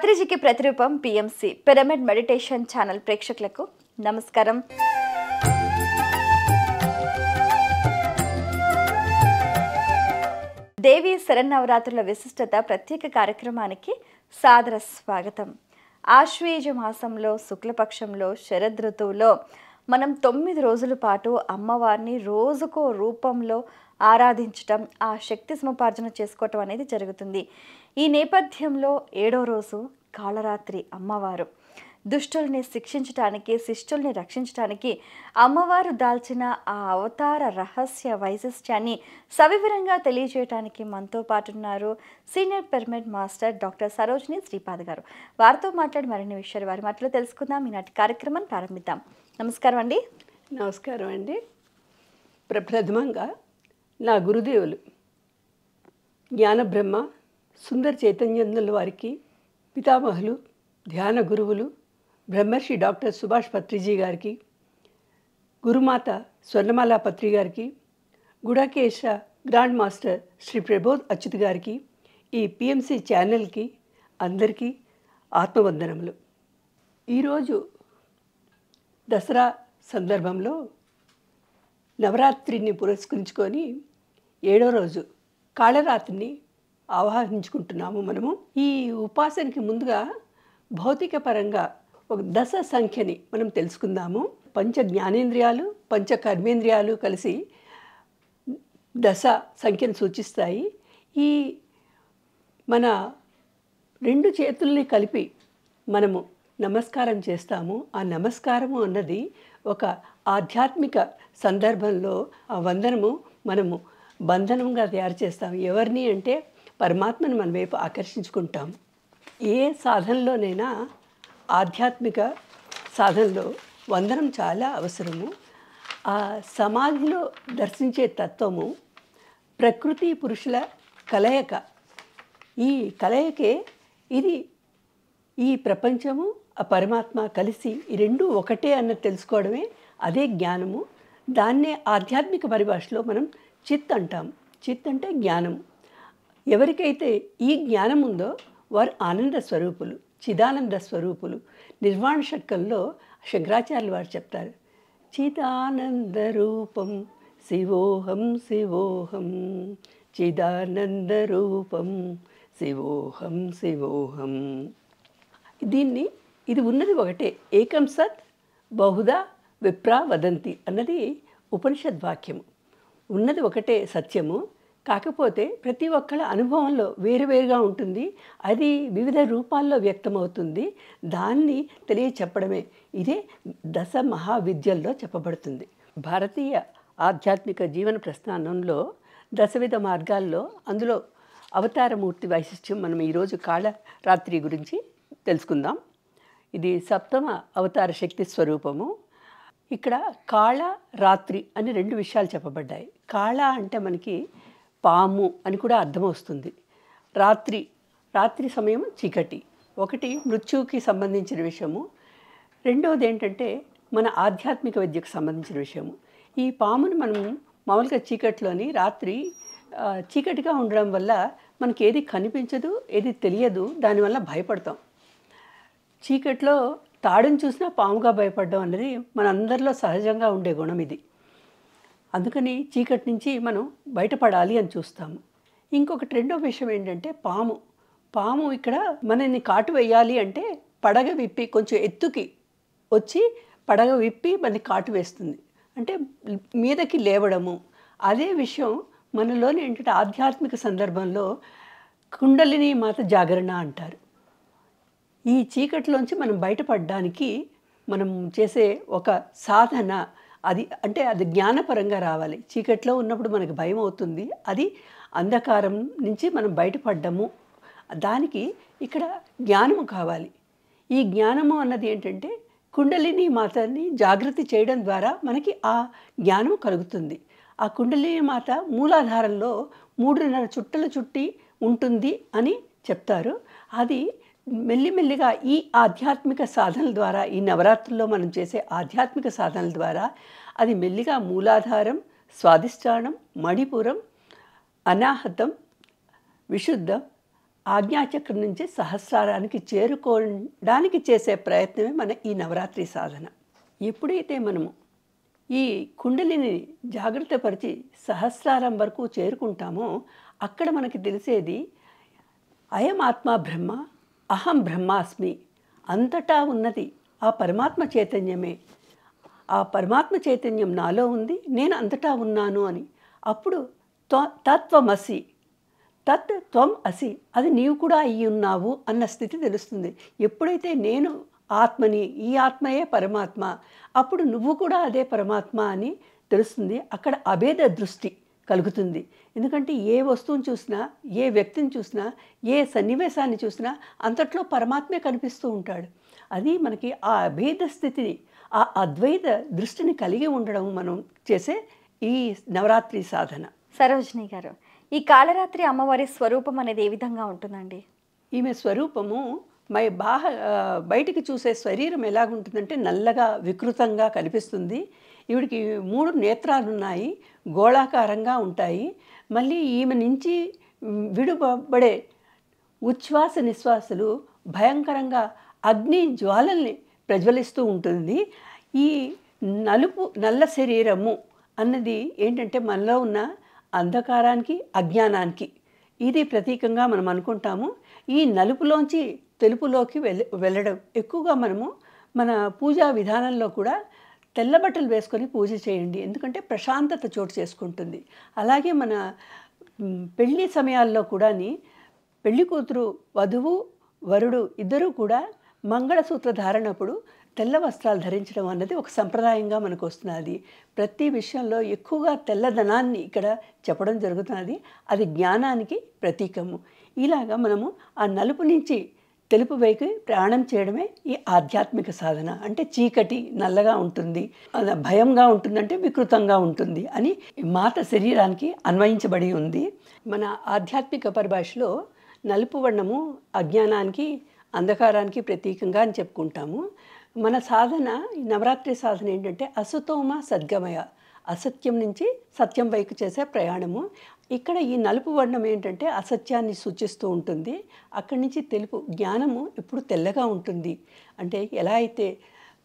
పత్రిజికి ప్రతిరూపం PMC pyramid meditation channel ప్రేక్షకులకు నమస్కారం దేవి శరన్నవరాత్రుల విశిష్టత ప్రత్యేక కార్యక్రమానికి సాదర స్వాగతం ఆశ్వేజ మాసంలో శుక్లపక్షంలో శరదృతువులో మనం తొమ్మిది రోజుల పాటు అమ్మవారిని రోజుకో రూపంలో ఆరాధించటం ఆ శక్తి సముపార్జన చేసుకోవటం అనేది జరుగుతుంది ఈ నేపథ్యంలో ఏడో రోజు కాళరాత్రి అమ్మవారు దుష్టుల్ని శిక్షించటానికి శిష్టుల్ని రక్షించటానికి అమ్మవారు దాల్చిన ఆ అవతార రహస్య వైశిష్ట్యాన్ని సవివరంగా తెలియజేయటానికి మనతో పాటున్నారు senior pyramid master doctor Sarojini Shripad గారు వారితో మాట్లాడి మరిన్ని విషయాలు వారి మాటలో తెలుసుకుందాం ఈనాటి కార్యక్రమాన్ని ప్రారంభిద్దాం నమస్కారం అండి నమస్కారం అండి ప్రప్రథమంగా నా గురుదేవులు జ్ఞానబ్రహ్మ సుందర చైతన్యందుల వారికి పితామహులు ధ్యాన గురువులు బ్రహ్మర్షి డాక్టర్ సుభాష్ పత్రిజీ గారికి గురుమాత స్వర్ణమాల పత్రి గారికి గుడాకేశ గ్రాండ్ మాస్టర్ శ్రీ ప్రబోధ్ అచ్యుత్ గారికి ఈ పిఎంసి ఛానల్కి అందరికీ ఆత్మవందనములు ఈరోజు దసరా సందర్భంలో నవరాత్రిని పురస్కరించుకొని ఏడో రోజు కాళరాత్రిని ఆవాహించుకుంటున్నాము మనము ఈ ఉపాసనకి ముందుగా భౌతిక పరంగా ఒక దశ సంఖ్యని మనం తెలుసుకుందాము పంచ జ్ఞానేంద్రియాలు పంచ కర్మేంద్రియాలు కలిసి దశ సంఖ్యను సూచిస్తాయి ఈ మన రెండు చేతుల్ని కలిపి మనము నమస్కారం చేస్తాము ఆ నమస్కారము అన్నది ఒక ఆధ్యాత్మిక సందర్భంలో ఆ వందనము మనము బంధనంగా తయారు చేస్తాం ఎవరిని అంటే పరమాత్మని మన వైపు ఆకర్షించుకుంటాం ఏ సాధనలోనైనా ఆధ్యాత్మిక సాధనలో వందనం చాలా అవసరము ఆ సమాధిలో దర్శించే తత్వము ప్రకృతి పురుషుల కలయిక ఈ కలయికే ఇది ఈ ప్రపంచము ఆ పరమాత్మ కలిసి ఈ రెండు ఒకటే అన్నది తెలుసుకోవడమే అదే జ్ఞానము దాన్నే ఆధ్యాత్మిక పరిభాషలో మనం చిత్ అంటాం చిత్ అంటే జ్ఞానం ఎవరికైతే ఈ జ్ఞానం ఉందో వారు ఆనంద స్వరూపులు చిదానంద స్వరూపులు నిర్వాణ శక్కల్లో శంకరాచార్యులు వారు చెప్తారు చిదానంద రూపం శివోహం శివోహం చిదానంద రూపం శివోహం శివోహం దీన్ని ఇది ఉన్నది ఒకటే ఏకం సత్ బహుదా విప్రా వదంతి అన్నది ఉపనిషద్వాక్యము ఉన్నది ఒకటే సత్యము కాకపోతే ప్రతి ఒక్కళ్ళ అనుభవంలో వేరువేరుగా ఉంటుంది అది వివిధ రూపాల్లో వ్యక్తమవుతుంది దాన్ని తెలియచెప్పడమే ఇదే దశ మహావిద్యల్లో చెప్పబడుతుంది భారతీయ ఆధ్యాత్మిక జీవన ప్రస్థానంలో దశవిధ మార్గాల్లో అందులో అవతారమూర్తి వైశిష్ట్యం మనం ఈరోజు కాళరాత్రి గురించి తెలుసుకుందాం ఇది సప్తమ అవతార శక్తి స్వరూపము ఇక్కడ కాళ రాత్రి అని రెండు విషయాలు చెప్పబడ్డాయి కాళ అంటే మనకి పాము అని కూడా అర్థం వస్తుంది రాత్రి రాత్రి సమయం చీకటి ఒకటి మృత్యువుకి సంబంధించిన విషయము రెండవది ఏంటంటే మన ఆధ్యాత్మిక విద్యకు సంబంధించిన విషయము ఈ పామును మనం మామూలుగా చీకట్లోని రాత్రి చీకటిగా ఉండడం వల్ల మనకి ఏది కనిపించదు ఏది తెలియదు దానివల్ల భయపడతాం చీకట్లో తాడును చూసినా పాముగా భయపడడం అనేది మనందరిలో సహజంగా ఉండే గుణం ఇది అందుకని చీకటి నుంచి మనం బయటపడాలి అని చూస్తాము ఇంకొక రెండో విషయం ఏంటంటే పాము పాము ఇక్కడ మనల్ని కాటు వేయాలి అంటే పడగ విప్పి కొంచెం ఎత్తుకి వచ్చి పడగ విప్పి మనకి కాటు వేస్తుంది అంటే మీదకి లేవడము అదే విషయం మనలోని ఏంటంటే ఆధ్యాత్మిక సందర్భంలో కుండలిని మాత జాగరణ అంటారు ఈ చీకటిలోంచి మనం బయటపడడానికి మనం చేసే ఒక సాధన అది అంటే అది జ్ఞానపరంగా రావాలి చీకట్లో ఉన్నప్పుడు మనకు భయం అవుతుంది అది అంధకారం నుంచి మనం బయటపడ్డము దానికి ఇక్కడ జ్ఞానము కావాలి ఈ జ్ఞానము అన్నది ఏంటంటే కుండలిని మాతని జాగృతి చేయడం ద్వారా మనకి ఆ జ్ఞానం కలుగుతుంది ఆ కుండలిని మాత మూలాధారంలో మూడున్నర చుట్టలు చుట్టి ఉంటుంది అని చెప్తారు అది మెల్లిమెల్లిగా ఈ ఆధ్యాత్మిక సాధనల ద్వారా ఈ నవరాత్రుల్లో మనం చేసే ఆధ్యాత్మిక సాధనల ద్వారా అది మెల్లిగా మూలాధారం స్వాధిష్టానం మణిపురం అనాహతం విశుద్ధం ఆజ్ఞాచక్రం నుంచి సహస్రారానికి చేరుకోవడానికి చేసే ప్రయత్నమే మన ఈ నవరాత్రి సాధన ఎప్పుడైతే మనము ఈ కుండలిని జాగ్రత్తపరిచి సహస్రారం వరకు చేరుకుంటామో అక్కడ మనకి తెలిసేది అయం బ్రహ్మ అహం బ్రహ్మాస్మి అంతటా ఉన్నది ఆ పరమాత్మ చైతన్యమే ఆ పరమాత్మ చైతన్యం నాలో ఉంది నేను అంతటా ఉన్నాను అని అప్పుడు తత్వమసి తత్ త్వం అసి అది నీవు కూడా అయ్యి ఉన్నావు అన్న స్థితి తెలుస్తుంది ఎప్పుడైతే నేను ఆత్మని ఈ ఆత్మయే పరమాత్మ అప్పుడు నువ్వు కూడా అదే పరమాత్మ అని తెలుస్తుంది అక్కడ అభేద దృష్టి కలుగుతుంది ఎందుకంటే ఏ వస్తువుని చూసినా ఏ వ్యక్తిని చూసినా ఏ సన్నివేశాన్ని చూసినా అంతట్లో పరమాత్మే కనిపిస్తూ ఉంటాడు అది మనకి ఆ అభేద స్థితిని ఆ అద్వైత దృష్టిని కలిగి ఉండడం మనం చేసే ఈ నవరాత్రి సాధన సరోజిని గారు ఈ కాలరాత్రి అమ్మవారి స్వరూపం అనేది ఏ విధంగా ఉంటుందండి ఈమె స్వరూపము మై బాహ బయటికి చూసే శరీరం ఎలాగుంటుందంటే నల్లగా వికృతంగా కనిపిస్తుంది ఈవిడికి మూడు నేత్రాలు ఉన్నాయి గోళాకారంగా ఉంటాయి మళ్ళీ ఈమె నుంచి విడుపబడే ఉచ్ఛ్వాస నిశ్వాసలు భయంకరంగా అగ్ని జ్వాలల్ని ప్రజ్వలిస్తూ ఉంటుంది ఈ నలుపు నల్ల శరీరము అన్నది ఏంటంటే మనలో ఉన్న అంధకారానికి అజ్ఞానానికి ఇది ప్రతీకంగా మనం అనుకుంటాము ఈ నలుపులోంచి తెలుపులోకి వెళ్ళ వెళ్ళడం ఎక్కువగా మనము మన పూజా విధానంలో కూడా తెల్ల బట్టలు వేసుకొని పూజ చేయండి ఎందుకంటే ప్రశాంతత చోటు చేసుకుంటుంది అలాగే మన పెళ్ళి సమయాల్లో కూడాని పెళ్లి కూతురు వధువు వరుడు ఇద్దరూ కూడా మంగళసూత్ర ధారణప్పుడు తెల్ల వస్త్రాలు ధరించడం అన్నది ఒక సంప్రదాయంగా మనకు వస్తున్నది ప్రతి విషయంలో ఎక్కువగా తెల్లదనాన్ని ఇక్కడ చెప్పడం జరుగుతున్నది అది జ్ఞానానికి ప్రతీకము ఇలాగా మనము ఆ నలుపు నుంచి తెలుపు వైపు ప్రయాణం చేయడమే ఈ ఆధ్యాత్మిక సాధన అంటే చీకటి నల్లగా ఉంటుంది భయంగా ఉంటుందంటే వికృతంగా ఉంటుంది అని మాత శరీరానికి అన్వయించబడి ఉంది మన ఆధ్యాత్మిక పరిభాషలో నలుపు వర్ణము అజ్ఞానానికి అంధకారానికి ప్రతీకంగా అని చెప్పుకుంటాము మన సాధన నవరాత్రి సాధన ఏంటంటే అసుతోమ సద్గమయ అసత్యం నుంచి సత్యం వైపు చేసే ప్రయాణము ఇక్కడ ఈ నలుపు వర్ణం ఏంటంటే అసత్యాన్ని సూచిస్తూ ఉంటుంది అక్కడి నుంచి తెలుపు జ్ఞానము ఎప్పుడు తెల్లగా ఉంటుంది అంటే ఎలా అయితే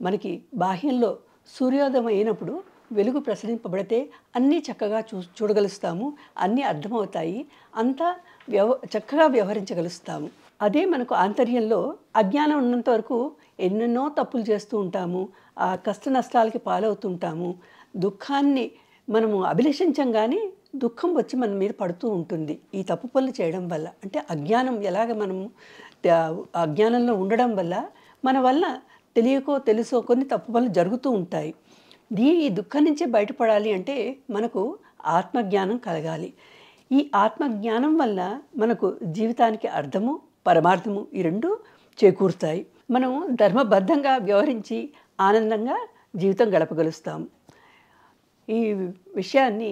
మనకి బాహ్యంలో సూర్యోదయం అయినప్పుడు వెలుగు ప్రసరింపబడితే అన్నీ చక్కగా చూ చూడగలుస్తాము అన్నీ అర్థమవుతాయి అంతా వ్యవ చక్కగా వ్యవహరించగలుస్తాము అదే మనకు ఆంతర్యంలో అజ్ఞానం ఉన్నంత వరకు ఎన్నెన్నో తప్పులు చేస్తూ ఉంటాము ఆ కష్ట నష్టాలకి పాలవుతుంటాము దుఃఖాన్ని మనము అభిలషించం కానీ దుఃఖం వచ్చి మన మీద పడుతూ ఉంటుంది ఈ తప్పు పనులు చేయడం వల్ల అంటే అజ్ఞానం ఎలాగ మనం అజ్ఞానంలో ఉండడం వల్ల మన వల్ల తెలియకో తెలుసో కొన్ని తప్పు పనులు జరుగుతూ ఉంటాయి దీ ఈ దుఃఖం నుంచే బయటపడాలి అంటే మనకు ఆత్మజ్ఞానం కలగాలి ఈ ఆత్మజ్ఞానం వల్ల మనకు జీవితానికి అర్థము పరమార్థము ఈ రెండు చేకూరుతాయి మనం ధర్మబద్ధంగా వ్యవహరించి ఆనందంగా జీవితం గడపగలుస్తాం ఈ విషయాన్ని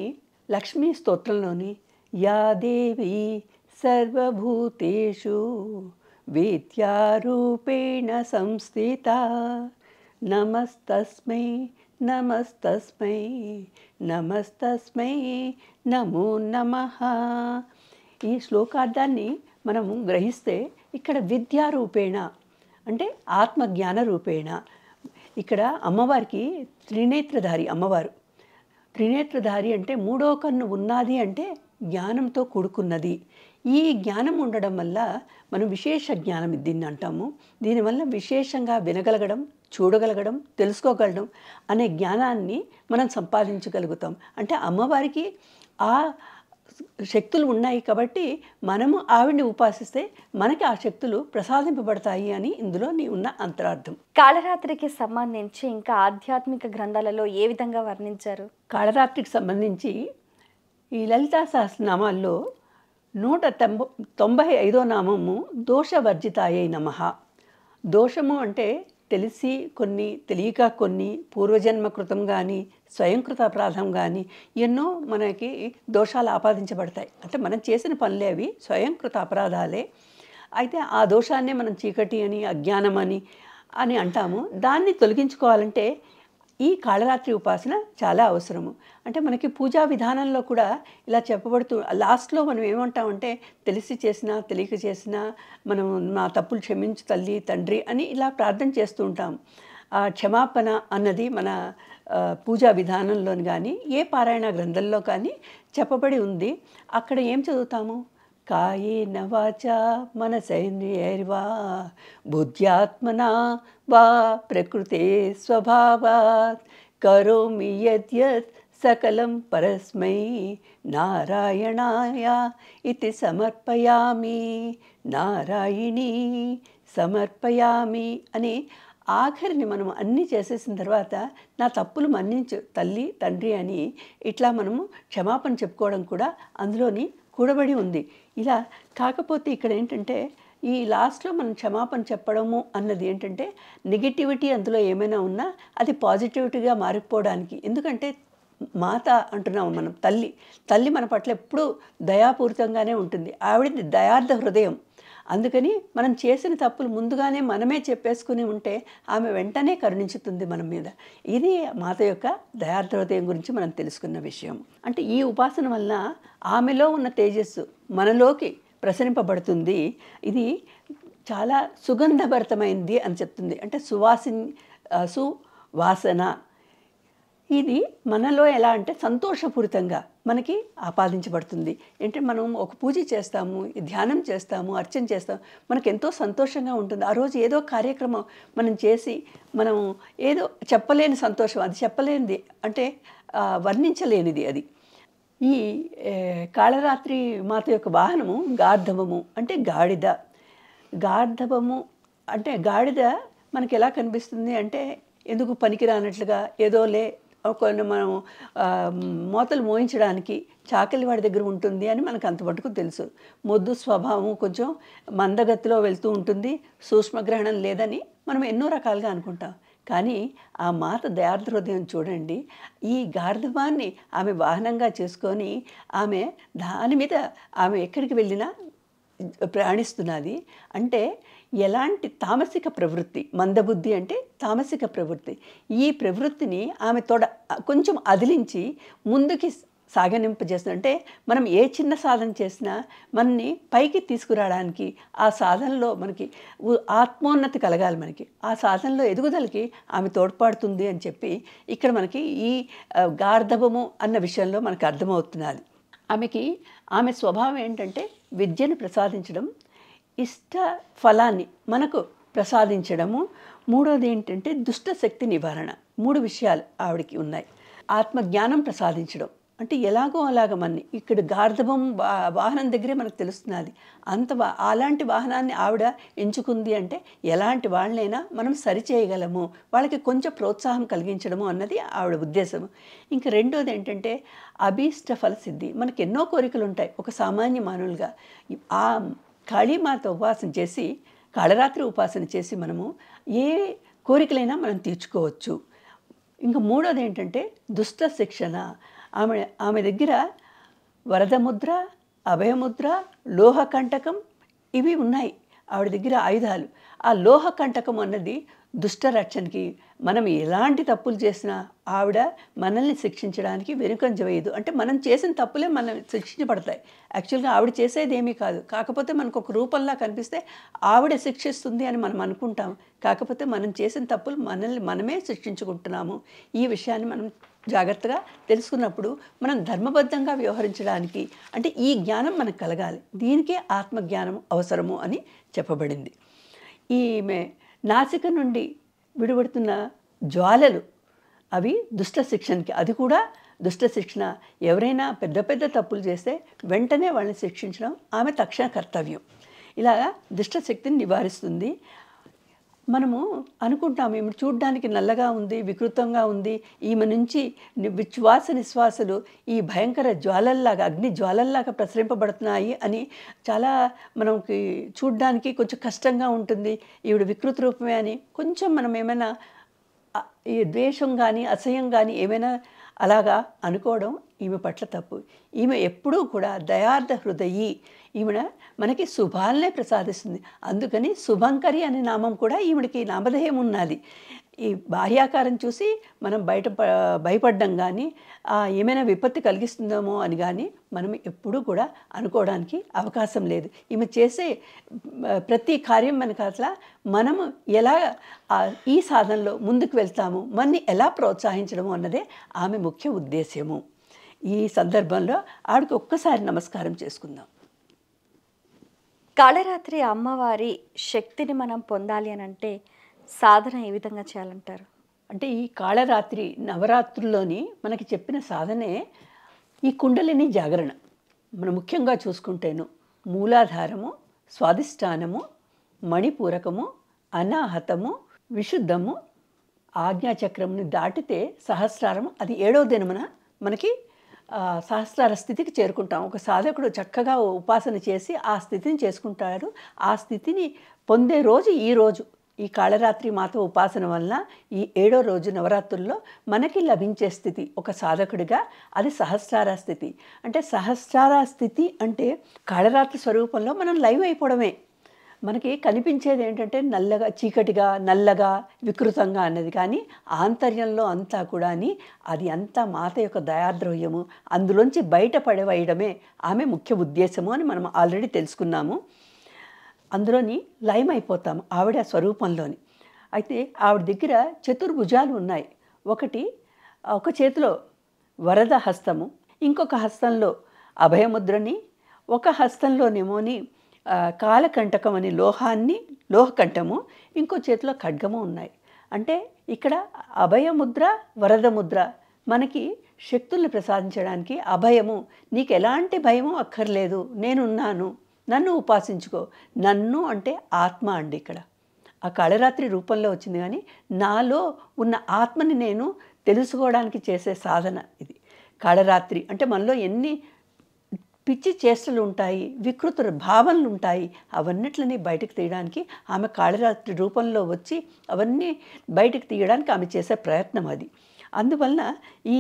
లక్ష్మీ స్తోత్రంలోని యా దేవి సర్వభూతేషు విద్యారూపేణ సంస్థిత నమస్తస్మై నమస్తస్మై నమస్తస్మై నమో నమ ఈ శ్లోకార్థాన్ని మనము గ్రహిస్తే ఇక్కడ విద్యారూపేణ అంటే ఆత్మజ్ఞాన రూపేణ ఇక్కడ అమ్మవారికి త్రినేత్రధారి అమ్మవారు త్రినేత్రధారి అంటే మూడో కన్ను ఉన్నది అంటే జ్ఞానంతో కూడుకున్నది ఈ జ్ఞానం ఉండడం వల్ల మనం విశేష జ్ఞానం దీన్ని అంటాము దీనివల్ల విశేషంగా వినగలగడం చూడగలగడం తెలుసుకోగలడం అనే జ్ఞానాన్ని మనం సంపాదించగలుగుతాం అంటే అమ్మవారికి ఆ శక్తులు ఉన్నాయి కాబట్టి మనము ఆవిడ్ని ఉపాసిస్తే మనకి ఆ శక్తులు ప్రసాదింపబడతాయి అని ఇందులో నీ ఉన్న అంతరార్థం కాళరాత్రికి సంబంధించి ఇంకా ఆధ్యాత్మిక గ్రంథాలలో ఏ విధంగా వర్ణించారు కాళరాత్రికి సంబంధించి ఈ లలితా సహస్రనామాల్లో నూట తొంభై ఐదో నామము దోషవర్జితాయ నమ దోషము అంటే తెలిసి కొన్ని తెలియక కొన్ని పూర్వజన్మ కృతం కానీ స్వయంకృత అపరాధం కానీ ఎన్నో మనకి దోషాలు ఆపాదించబడతాయి అంటే మనం చేసిన పనులే అవి స్వయంకృత అపరాధాలే అయితే ఆ దోషాన్నే మనం చీకటి అని అజ్ఞానం అని అని అంటాము దాన్ని తొలగించుకోవాలంటే ఈ కాళరాత్రి ఉపాసన చాలా అవసరము అంటే మనకి పూజా విధానంలో కూడా ఇలా చెప్పబడుతూ లాస్ట్లో మనం ఏమంటామంటే తెలిసి చేసినా తెలియక చేసినా మనం మా తప్పులు క్షమించు తల్లి తండ్రి అని ఇలా ప్రార్థన చేస్తూ ఉంటాం ఆ క్షమాపణ అన్నది మన పూజా విధానంలోని కానీ ఏ పారాయణ గ్రంథంలో కానీ చెప్పబడి ఉంది అక్కడ ఏం చదువుతాము కాయేన వాచ మనసైర్వా బుద్ధ్యాత్మనా వా ప్రకృతే స్వభావాత్ కరోమి యద్యత్ సకలం పరస్మై నారాయణాయ ఇది సమర్పయామి నారాయణీ సమర్పయామి అని ఆఖరిని మనం అన్నీ చేసేసిన తర్వాత నా తప్పులు మన్నించు తల్లి తండ్రి అని ఇట్లా మనము క్షమాపణ చెప్పుకోవడం కూడా అందులోని కూడబడి ఉంది ఇలా కాకపోతే ఇక్కడ ఏంటంటే ఈ లాస్ట్లో మనం క్షమాపణ చెప్పడము అన్నది ఏంటంటే నెగిటివిటీ అందులో ఏమైనా ఉన్నా అది పాజిటివిటీగా మారిపోవడానికి ఎందుకంటే మాత అంటున్నాము మనం తల్లి తల్లి మన పట్ల ఎప్పుడూ దయాపూరితంగానే ఉంటుంది ఆవిడది దయార్థ హృదయం అందుకని మనం చేసిన తప్పులు ముందుగానే మనమే చెప్పేసుకుని ఉంటే ఆమె వెంటనే కరుణించుతుంది మన మీద ఇది మాత యొక్క దయార్ద్రహృదయం గురించి మనం తెలుసుకున్న విషయం అంటే ఈ ఉపాసన వలన ఆమెలో ఉన్న తేజస్సు మనలోకి ప్రసరింపబడుతుంది ఇది చాలా సుగంధభరితమైంది అని చెప్తుంది అంటే సువాసి సువాసన ఇది మనలో ఎలా అంటే సంతోషపూరితంగా మనకి ఆపాదించబడుతుంది ఏంటంటే మనం ఒక పూజ చేస్తాము ధ్యానం చేస్తాము అర్చన చేస్తాము మనకు ఎంతో సంతోషంగా ఉంటుంది ఆ రోజు ఏదో కార్యక్రమం మనం చేసి మనం ఏదో చెప్పలేని సంతోషం అది చెప్పలేనిది అంటే వర్ణించలేనిది అది ఈ కాళరాత్రి మాత యొక్క వాహనము గార్ధవము అంటే గాడిద గార్ధవము అంటే గాడిద మనకి ఎలా కనిపిస్తుంది అంటే ఎందుకు పనికిరానట్లుగా ఏదోలే కొన్ని మనం మూతలు మోయించడానికి చాకలి వాడి దగ్గర ఉంటుంది అని మనకు అంతవరకు తెలుసు మొద్దు స్వభావం కొంచెం మందగతిలో వెళ్తూ ఉంటుంది సూక్ష్మగ్రహణం లేదని మనం ఎన్నో రకాలుగా అనుకుంటాం కానీ ఆ మాత దయార్థ హృదయం చూడండి ఈ గార్ధవాన్ని ఆమె వాహనంగా చేసుకొని ఆమె దాని మీద ఆమె ఎక్కడికి వెళ్ళినా ప్రయాణిస్తున్నది అంటే ఎలాంటి తామసిక ప్రవృత్తి మందబుద్ధి అంటే తామసిక ప్రవృత్తి ఈ ప్రవృత్తిని ఆమె తోడ కొంచెం అదిలించి ముందుకి సాగనింపజేస్తుందంటే మనం ఏ చిన్న సాధన చేసినా మనని పైకి తీసుకురావడానికి ఆ సాధనలో మనకి ఆత్మోన్నతి కలగాలి మనకి ఆ సాధనలో ఎదుగుదలకి ఆమె తోడ్పడుతుంది అని చెప్పి ఇక్కడ మనకి ఈ గార్ధవము అన్న విషయంలో మనకు అర్థమవుతున్నది ఆమెకి ఆమె స్వభావం ఏంటంటే విద్యను ప్రసాదించడం ఇష్ట ఫలాన్ని మనకు ప్రసాదించడము మూడోది ఏంటంటే దుష్ట శక్తి నివారణ మూడు విషయాలు ఆవిడకి ఉన్నాయి ఆత్మజ్ఞానం ప్రసాదించడం అంటే ఎలాగో అలాగ మన ఇక్కడ గార్ధవం వాహనం దగ్గరే మనకు తెలుస్తున్నది అంత అలాంటి వాహనాన్ని ఆవిడ ఎంచుకుంది అంటే ఎలాంటి వాళ్ళైనా మనం సరిచేయగలము వాళ్ళకి కొంచెం ప్రోత్సాహం కలిగించడము అన్నది ఆవిడ ఉద్దేశము ఇంక రెండోది ఏంటంటే అభీష్ట ఫలసిద్ధి మనకి ఎన్నో కోరికలు ఉంటాయి ఒక సామాన్య మానవులుగా ఆ కాళీమాత ఉపాసన చేసి కాళరాత్రి ఉపాసన చేసి మనము ఏ కోరికలైనా మనం తీర్చుకోవచ్చు ఇంకా మూడోది ఏంటంటే దుష్ట శిక్షణ ఆమె ఆమె దగ్గర వరదముద్ర అభయముద్ర లోహకంటకం ఇవి ఉన్నాయి ఆవిడ దగ్గర ఆయుధాలు ఆ లోహకంటకం అన్నది దుష్టరక్షణకి మనం ఎలాంటి తప్పులు చేసినా ఆవిడ మనల్ని శిక్షించడానికి వెనుకంజ వేయదు అంటే మనం చేసిన తప్పులే మనం శిక్షించబడతాయి యాక్చువల్గా ఆవిడ చేసేది ఏమీ కాదు కాకపోతే మనకు ఒక రూపంలా కనిపిస్తే ఆవిడ శిక్షిస్తుంది అని మనం అనుకుంటాం కాకపోతే మనం చేసిన తప్పులు మనల్ని మనమే శిక్షించుకుంటున్నాము ఈ విషయాన్ని మనం జాగ్రత్తగా తెలుసుకున్నప్పుడు మనం ధర్మబద్ధంగా వ్యవహరించడానికి అంటే ఈ జ్ఞానం మనకు కలగాలి దీనికే ఆత్మజ్ఞానం అవసరము అని చెప్పబడింది ఈమె నాసిక నుండి విడుబడుతున్న జ్వాలలు అవి దుష్ట శిక్షణకి అది కూడా దుష్ట శిక్షణ ఎవరైనా పెద్ద పెద్ద తప్పులు చేస్తే వెంటనే వాళ్ళని శిక్షించడం ఆమె తక్షణ కర్తవ్యం ఇలాగా దుష్ట శక్తిని నివారిస్తుంది మనము అనుకుంటాము ఈమె చూడ్డానికి నల్లగా ఉంది వికృతంగా ఉంది ఈమె నుంచి విశ్వాస నిశ్వాసలు ఈ భయంకర జ్వాలల్లాగా అగ్ని జ్వాలల్లాగా ప్రసరింపబడుతున్నాయి అని చాలా మనకి చూడ్డానికి కొంచెం కష్టంగా ఉంటుంది ఈవిడ వికృత రూపమే అని కొంచెం మనం ఏమైనా ఈ ద్వేషం కానీ అసహ్యం కానీ ఏమైనా అలాగా అనుకోవడం ఈమె పట్ల తప్పు ఈమె ఎప్పుడూ కూడా దయార్థ హృదయి ఈమెన మనకి శుభాలనే ప్రసాదిస్తుంది అందుకని శుభంకరి అనే నామం కూడా ఈమెకి నామధేయం ఉన్నది ఈ బాహ్యాకారం చూసి మనం బయట భయపడడం కానీ ఏమైనా విపత్తి కలిగిస్తుందేమో అని కానీ మనం ఎప్పుడూ కూడా అనుకోవడానికి అవకాశం లేదు ఈమె చేసే ప్రతి కార్యం మనకు అసలు మనము ఎలా ఈ సాధనలో ముందుకు వెళ్తాము మనని ఎలా ప్రోత్సహించడము అన్నదే ఆమె ముఖ్య ఉద్దేశ్యము ఈ సందర్భంలో ఆవిడకి ఒక్కసారి నమస్కారం చేసుకుందాం కాళరాత్రి అమ్మవారి శక్తిని మనం పొందాలి అని అంటే సాధన ఏ విధంగా చేయాలంటారు అంటే ఈ కాళరాత్రి నవరాత్రుల్లోని మనకి చెప్పిన సాధనే ఈ కుండలిని జాగరణ మనం ముఖ్యంగా చూసుకుంటేను మూలాధారము స్వాధిష్టానము మణిపూరకము అనాహతము విశుద్ధము ఆజ్ఞాచక్రముని దాటితే సహస్రారము అది ఏడవ దినమున మనకి సహస్రాల స్థితికి చేరుకుంటాం ఒక సాధకుడు చక్కగా ఉపాసన చేసి ఆ స్థితిని చేసుకుంటాడు ఆ స్థితిని పొందే రోజు ఈ రోజు ఈ కాళరాత్రి మాత ఉపాసన వలన ఈ ఏడో రోజు నవరాత్రుల్లో మనకి లభించే స్థితి ఒక సాధకుడిగా అది సహస్రార స్థితి అంటే సహస్రార స్థితి అంటే కాళరాత్రి స్వరూపంలో మనం లైవ్ అయిపోవడమే మనకి కనిపించేది ఏంటంటే నల్లగా చీకటిగా నల్లగా వికృతంగా అన్నది కానీ ఆంతర్యంలో అంతా కూడా అది అంతా మాత యొక్క దయాద్రోహ్యము అందులోంచి బయటపడవేయడమే ఆమె ముఖ్య ఉద్దేశము అని మనం ఆల్రెడీ తెలుసుకున్నాము అందులోని లయమైపోతాము ఆవిడ స్వరూపంలోని అయితే ఆవిడ దగ్గర చతుర్భుజాలు ఉన్నాయి ఒకటి ఒక చేతిలో వరద హస్తము ఇంకొక హస్తంలో అభయముద్రని ఒక హస్తంలోనేమోని కాలకంటకం అనే లోహాన్ని లోహకంఠము ఇంకో చేతిలో ఖడ్గము ఉన్నాయి అంటే ఇక్కడ అభయముద్ర వరద ముద్ర మనకి శక్తుల్ని ప్రసాదించడానికి అభయము నీకు ఎలాంటి భయము అక్కర్లేదు నేనున్నాను నన్ను ఉపాసించుకో నన్ను అంటే ఆత్మ అండి ఇక్కడ ఆ కాళరాత్రి రూపంలో వచ్చింది కానీ నాలో ఉన్న ఆత్మని నేను తెలుసుకోవడానికి చేసే సాధన ఇది కాళరాత్రి అంటే మనలో ఎన్ని పిచ్చి చేష్టలు ఉంటాయి వికృతుల భావనలు ఉంటాయి అవన్నిట్లని బయటకు తీయడానికి ఆమె కాళరాత్రి రూపంలో వచ్చి అవన్నీ బయటకు తీయడానికి ఆమె చేసే ప్రయత్నం అది అందువలన ఈ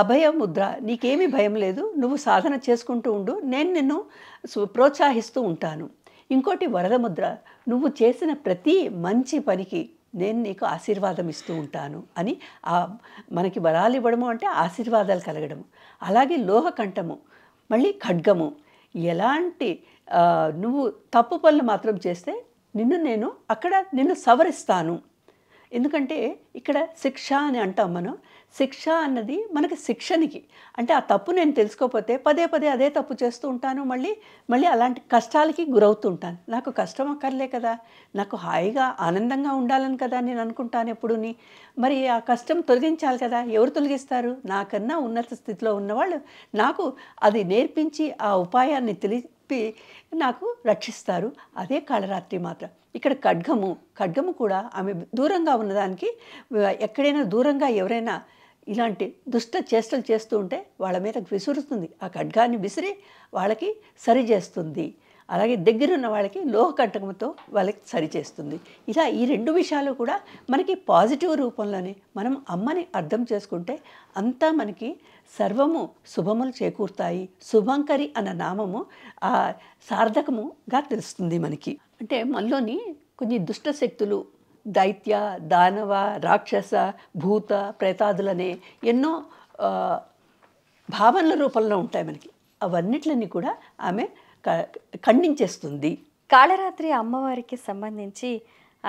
అభయ ముద్ర నీకేమీ భయం లేదు నువ్వు సాధన చేసుకుంటూ ఉండు నేను నిన్ను ప్రోత్సాహిస్తూ ఉంటాను ఇంకోటి వరద ముద్ర నువ్వు చేసిన ప్రతి మంచి పనికి నేను నీకు ఆశీర్వాదం ఇస్తూ ఉంటాను అని ఆ మనకి వరాలు ఇవ్వడము అంటే ఆశీర్వాదాలు కలగడము అలాగే లోహకంఠము మళ్ళీ ఖడ్గము ఎలాంటి నువ్వు తప్పు పనులు మాత్రం చేస్తే నిన్ను నేను అక్కడ నిన్ను సవరిస్తాను ఎందుకంటే ఇక్కడ శిక్ష అని అంటాం మనం శిక్ష అన్నది మనకి శిక్షనికి అంటే ఆ తప్పు నేను తెలుసుకోకపోతే పదే పదే అదే తప్పు చేస్తూ ఉంటాను మళ్ళీ మళ్ళీ అలాంటి కష్టాలకి గురవుతూ ఉంటాను నాకు కష్టం అక్కర్లే కదా నాకు హాయిగా ఆనందంగా ఉండాలని కదా నేను అనుకుంటాను ఎప్పుడుని మరి ఆ కష్టం తొలగించాలి కదా ఎవరు తొలగిస్తారు నాకన్నా ఉన్నత స్థితిలో ఉన్నవాళ్ళు నాకు అది నేర్పించి ఆ ఉపాయాన్ని తెలిపి నాకు రక్షిస్తారు అదే కాళరాత్రి మాత్రం ఇక్కడ ఖడ్గము ఖడ్గము కూడా ఆమె దూరంగా ఉన్నదానికి ఎక్కడైనా దూరంగా ఎవరైనా ఇలాంటి దుష్ట చేష్టలు చేస్తూ ఉంటే వాళ్ళ మీద విసురుతుంది ఆ ఖడ్గాన్ని విసిరి వాళ్ళకి సరి చేస్తుంది అలాగే దగ్గరున్న వాళ్ళకి లోహకంటకంతో వాళ్ళకి సరిచేస్తుంది ఇలా ఈ రెండు విషయాలు కూడా మనకి పాజిటివ్ రూపంలోనే మనం అమ్మని అర్థం చేసుకుంటే అంతా మనకి సర్వము శుభములు చేకూరుతాయి శుభంకరి అన్న నామము ఆ సార్థకముగా తెలుస్తుంది మనకి అంటే మనలోని కొన్ని దుష్ట శక్తులు దైత్య దానవ రాక్షస భూత ప్రేతాదులనే ఎన్నో భావనల రూపంలో ఉంటాయి మనకి అవన్నిటిని కూడా ఆమె ఖండించేస్తుంది కాళరాత్రి అమ్మవారికి సంబంధించి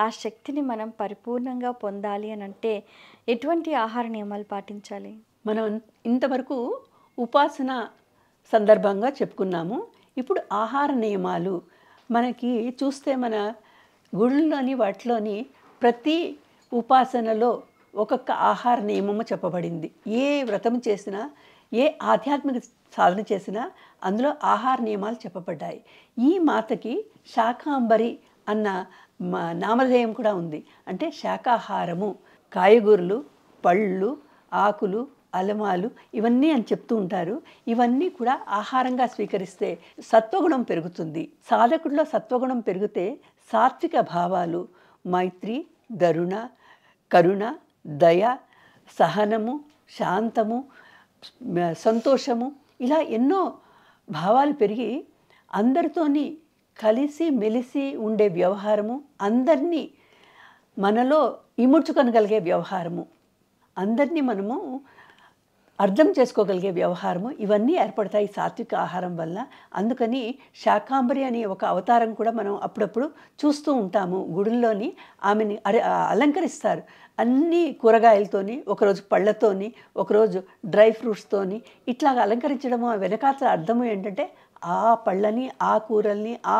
ఆ శక్తిని మనం పరిపూర్ణంగా పొందాలి అని అంటే ఎటువంటి ఆహార నియమాలు పాటించాలి మనం ఇంతవరకు ఉపాసన సందర్భంగా చెప్పుకున్నాము ఇప్పుడు ఆహార నియమాలు మనకి చూస్తే మన గుళ్ళలోని వాటిలోని ప్రతి ఉపాసనలో ఒక్కొక్క ఆహార నియమము చెప్పబడింది ఏ వ్రతం చేసినా ఏ ఆధ్యాత్మిక సాధన చేసినా అందులో ఆహార నియమాలు చెప్పబడ్డాయి ఈ మాతకి శాకాంబరి అన్న నామధేయం కూడా ఉంది అంటే శాకాహారము కాయగూరలు పళ్ళు ఆకులు అలమాలు ఇవన్నీ అని చెప్తూ ఉంటారు ఇవన్నీ కూడా ఆహారంగా స్వీకరిస్తే సత్వగుణం పెరుగుతుంది సాధకుడిలో సత్వగుణం పెరిగితే సాత్విక భావాలు మైత్రి దరుణ కరుణ దయ సహనము శాంతము సంతోషము ఇలా ఎన్నో భావాలు పెరిగి అందరితోని కలిసి మెలిసి ఉండే వ్యవహారము అందరినీ మనలో ఇముడ్చుకొనగలిగే వ్యవహారము అందరినీ మనము అర్థం చేసుకోగలిగే వ్యవహారము ఇవన్నీ ఏర్పడతాయి సాత్విక ఆహారం వల్ల అందుకని శాకాంబరి అనే ఒక అవతారం కూడా మనం అప్పుడప్పుడు చూస్తూ ఉంటాము గుడుల్లోని ఆమెని అలంకరిస్తారు అన్ని కూరగాయలతోని ఒకరోజు పళ్ళతోని ఒకరోజు డ్రై ఫ్రూట్స్తోని ఇట్లాగా అలంకరించడము వెనకాతల అర్థము ఏంటంటే ఆ పళ్ళని ఆ కూరల్ని ఆ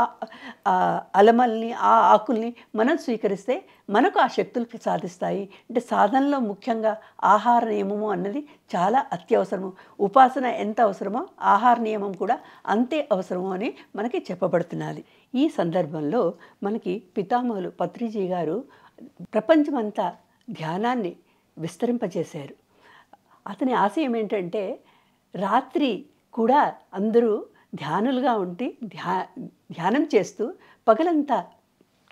అలమల్ని ఆ ఆకుల్ని మనం స్వీకరిస్తే మనకు ఆ శక్తులు సాధిస్తాయి అంటే సాధనలో ముఖ్యంగా ఆహార నియమము అన్నది చాలా అత్యవసరము ఉపాసన ఎంత అవసరమో ఆహార నియమం కూడా అంతే అవసరము అని మనకి చెప్పబడుతున్నది ఈ సందర్భంలో మనకి పితామహులు పత్రిజీ గారు ప్రపంచమంతా ధ్యానాన్ని విస్తరింపజేశారు అతని ఆశయం ఏంటంటే రాత్రి కూడా అందరూ ధ్యానులుగా ఉండి ధ్యా ధ్యానం చేస్తూ పగలంతా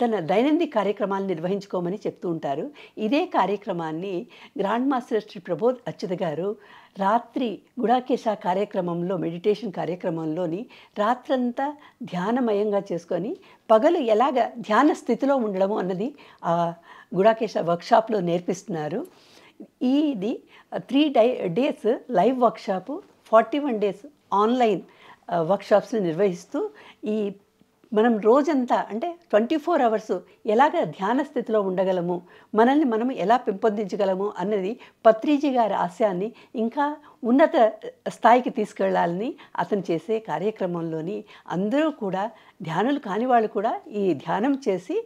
తన దైనందిన కార్యక్రమాలను నిర్వహించుకోమని చెప్తూ ఉంటారు ఇదే కార్యక్రమాన్ని గ్రాండ్ మాస్టర్ శ్రీ ప్రబోధ్ అచ్యుత గారు రాత్రి గుడాకేశ కార్యక్రమంలో మెడిటేషన్ కార్యక్రమంలోని రాత్రంతా ధ్యానమయంగా చేసుకొని పగలు ఎలాగ ధ్యాన స్థితిలో ఉండడము అన్నది ఆ గుడాకేశ వర్క్షాప్లో నేర్పిస్తున్నారు ఇది three day days live workshop forty one days online వర్క్షాప్స్ని నిర్వహిస్తూ ఈ మనం రోజంతా అంటే ట్వంటీ ఫోర్ అవర్స్ ఎలాగ ధ్యాన స్థితిలో ఉండగలము మనల్ని మనం ఎలా పెంపొందించగలము అన్నది పత్రిజీ గారి ఆశయాన్ని ఇంకా ఉన్నత స్థాయికి తీసుకెళ్లాలని అతను చేసే కార్యక్రమంలోని అందరూ కూడా ధ్యానులు కాని వాళ్ళు కూడా ఈ ధ్యానం చేసి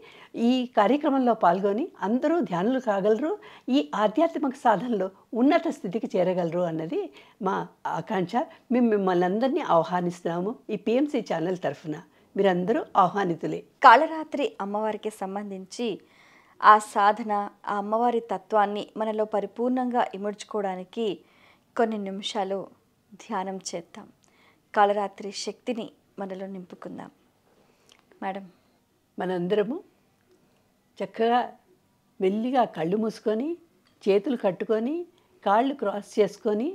ఈ కార్యక్రమంలో పాల్గొని అందరూ ధ్యానులు కాగలరు ఈ ఆధ్యాత్మిక సాధనలో ఉన్నత స్థితికి చేరగలరు అన్నది మా ఆకాంక్ష మేము మిమ్మల్ని అందరినీ ఆహ్వానిస్తున్నాము ఈ పిఎంసి ఛానల్ తరఫున మీరందరూ ఆహ్వానితులే కాళరాత్రి అమ్మవారికి సంబంధించి ఆ సాధన ఆ అమ్మవారి తత్వాన్ని మనలో పరిపూర్ణంగా ఇముడ్చుకోవడానికి కొన్ని నిమిషాలు ధ్యానం చేద్దాం కాళరాత్రి శక్తిని మనలో నింపుకుందాం మేడం మనందరము చక్కగా మెల్లిగా కళ్ళు మూసుకొని చేతులు కట్టుకొని కాళ్ళు క్రాస్ చేసుకొని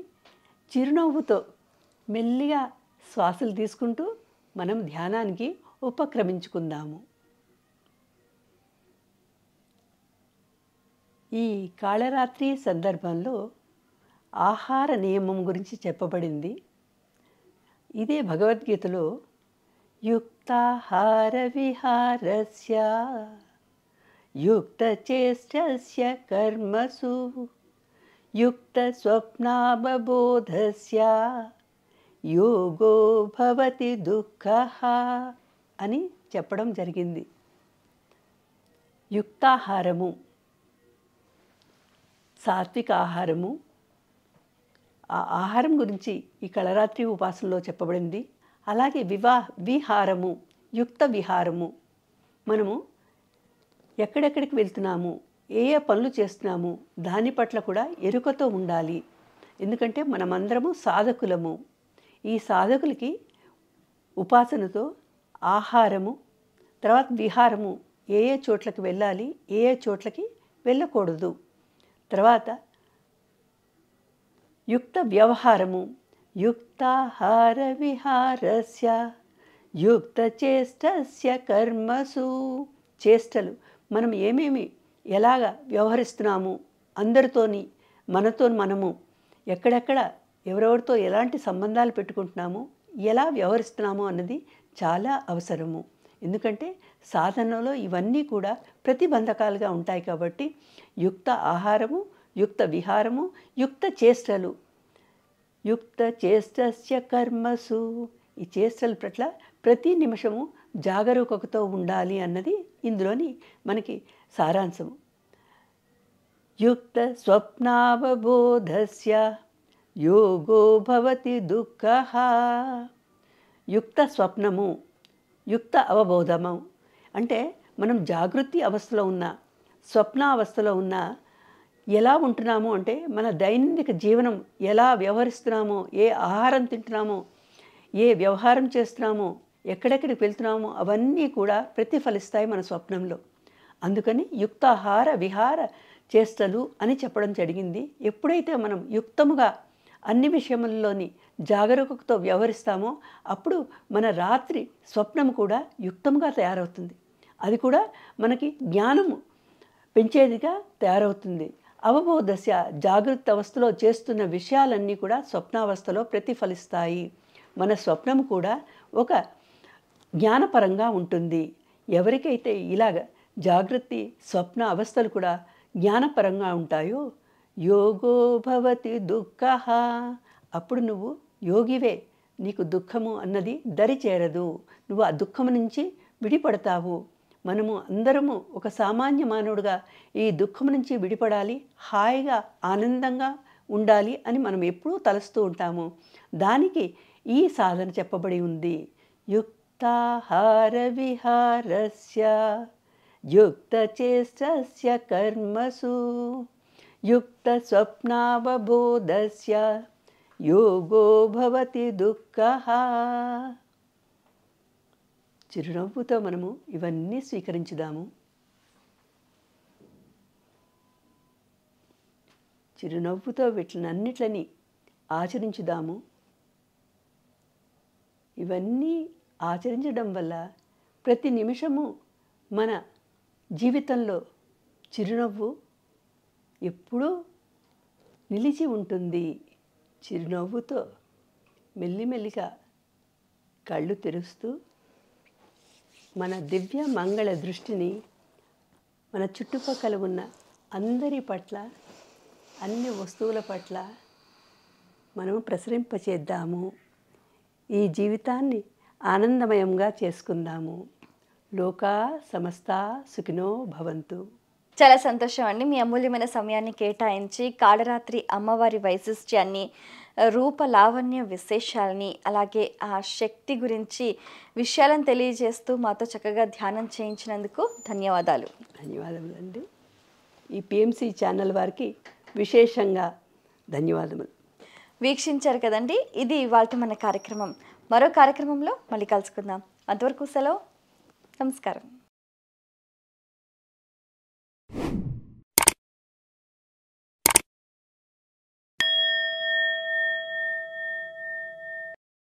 చిరునవ్వుతో మెల్లిగా శ్వాసలు తీసుకుంటూ మనం ధ్యానానికి ఉపక్రమించుకుందాము ఈ కాళరాత్రి సందర్భంలో ఆహార నియమం గురించి చెప్పబడింది ఇదే భగవద్గీతలో యుక్తాహార విహారస్య యుక్తచేష్టస్య కర్మసు యుక్తస్వప్నాబోధస్య యోగో భవతి దుఃఖ అని చెప్పడం జరిగింది యుక్తాహారము సాత్విక ఆహారము ఆ ఆహారం గురించి ఈ కళరాత్రి ఉపాసనలో చెప్పబడింది అలాగే వివా విహారము యుక్త విహారము మనము ఎక్కడెక్కడికి వెళ్తున్నాము ఏ ఏ పనులు చేస్తున్నాము దాని పట్ల కూడా ఎరుకతో ఉండాలి ఎందుకంటే మనమందరము సాధకులము ఈ సాధకులకి ఉపాసనతో ఆహారము తర్వాత విహారము ఏ ఏ చోట్లకి వెళ్ళాలి ఏ ఏ చోట్లకి వెళ్ళకూడదు తర్వాత యుక్త వ్యవహారము యుక్తాహార విహారస్య యుక్త చేష్టస్య కర్మసు చేష్టలు మనం ఏమేమి ఎలాగ వ్యవహరిస్తున్నాము అందరితోని మనతో మనము ఎక్కడెక్కడ ఎవరెవరితో ఎలాంటి సంబంధాలు పెట్టుకుంటున్నామో ఎలా వ్యవహరిస్తున్నామో అన్నది చాలా అవసరము ఎందుకంటే సాధనలో ఇవన్నీ కూడా ప్రతిబంధకాలుగా ఉంటాయి కాబట్టి యుక్త ఆహారము యుక్త విహారము యుక్త చేష్టలు యుక్త చేష్టస్య కర్మసు ఈ చేష్టల పట్ల ప్రతి నిమిషము జాగరూకతతో ఉండాలి అన్నది ఇందులోని మనకి సారాంశము యుక్త స్వప్నావబోధస్య యోగో భవతి దుఃఖ యుక్త స్వప్నము యుక్త అవబోధము అంటే మనం జాగృతి అవస్థలో ఉన్న స్వప్నావస్థలో ఉన్న ఎలా ఉంటున్నాము అంటే మన దైనందిక జీవనం ఎలా వ్యవహరిస్తున్నామో ఏ ఆహారం తింటున్నామో ఏ వ్యవహారం చేస్తున్నామో ఎక్కడెక్కడికి వెళ్తున్నామో అవన్నీ కూడా ప్రతిఫలిస్తాయి మన స్వప్నంలో అందుకని యుక్తాహార విహార చేష్టలు అని చెప్పడం జరిగింది ఎప్పుడైతే మనం యుక్తముగా అన్ని విషయములలోని జాగరూకతతో వ్యవహరిస్తామో అప్పుడు మన రాత్రి స్వప్నం కూడా యుక్తంగా తయారవుతుంది అది కూడా మనకి జ్ఞానము పెంచేదిగా తయారవుతుంది అవబోధశ జాగృత అవస్థలో చేస్తున్న విషయాలన్నీ కూడా స్వప్నావస్థలో ప్రతిఫలిస్తాయి మన స్వప్నం కూడా ఒక జ్ఞానపరంగా ఉంటుంది ఎవరికైతే ఇలాగ జాగృతి స్వప్న అవస్థలు కూడా జ్ఞానపరంగా ఉంటాయో యోగో భవతి దుఃఖ అప్పుడు నువ్వు యోగివే నీకు దుఃఖము అన్నది దరి చేరదు నువ్వు ఆ దుఃఖం నుంచి విడిపడతావు మనము అందరము ఒక సామాన్య మానవుడుగా ఈ దుఃఖం నుంచి విడిపడాలి హాయిగా ఆనందంగా ఉండాలి అని మనం ఎప్పుడూ తలుస్తూ ఉంటాము దానికి ఈ సాధన చెప్పబడి ఉంది యుక్తాహార విహారస్య చేష్టస్య కర్మసు युक्तस्वप्नावबोधस्य యోగో భవతి దుఃఖ చిరునవ్వుతో మనము ఇవన్నీ స్వీకరించుదాము చిరునవ్వుతో వీటినన్నిట్లని ఆచరించుదాము ఇవన్నీ ఆచరించడం వల్ల ప్రతి నిమిషము మన జీవితంలో చిరునవ్వు ఎప్పుడూ నిలిచి ఉంటుంది చిరునవ్వుతో మెల్లిమెల్లిగా కళ్ళు తెరుస్తూ మన దివ్య మంగళ దృష్టిని మన చుట్టుపక్కల ఉన్న అందరి పట్ల అన్ని వస్తువుల పట్ల మనము ప్రసరింపచేద్దాము ఈ జీవితాన్ని ఆనందమయంగా చేసుకుందాము లోకా సమస్త సుఖినో భవంతు చాలా సంతోషం అండి మీ అమూల్యమైన సమయాన్ని కేటాయించి కాళరాత్రి అమ్మవారి వైశిష్ట్యాన్ని రూప లావణ్య విశేషాలని అలాగే ఆ శక్తి గురించి విషయాలను తెలియజేస్తూ మాతో చక్కగా ధ్యానం చేయించినందుకు ధన్యవాదాలు ధన్యవాదములు అండి ఈ పిఎంసి ఛానల్ వారికి విశేషంగా ధన్యవాదములు వీక్షించారు కదండి ఇది ఇవాళ మన కార్యక్రమం మరో కార్యక్రమంలో మళ్ళీ కలుసుకుందాం అంతవరకు సెలవు నమస్కారం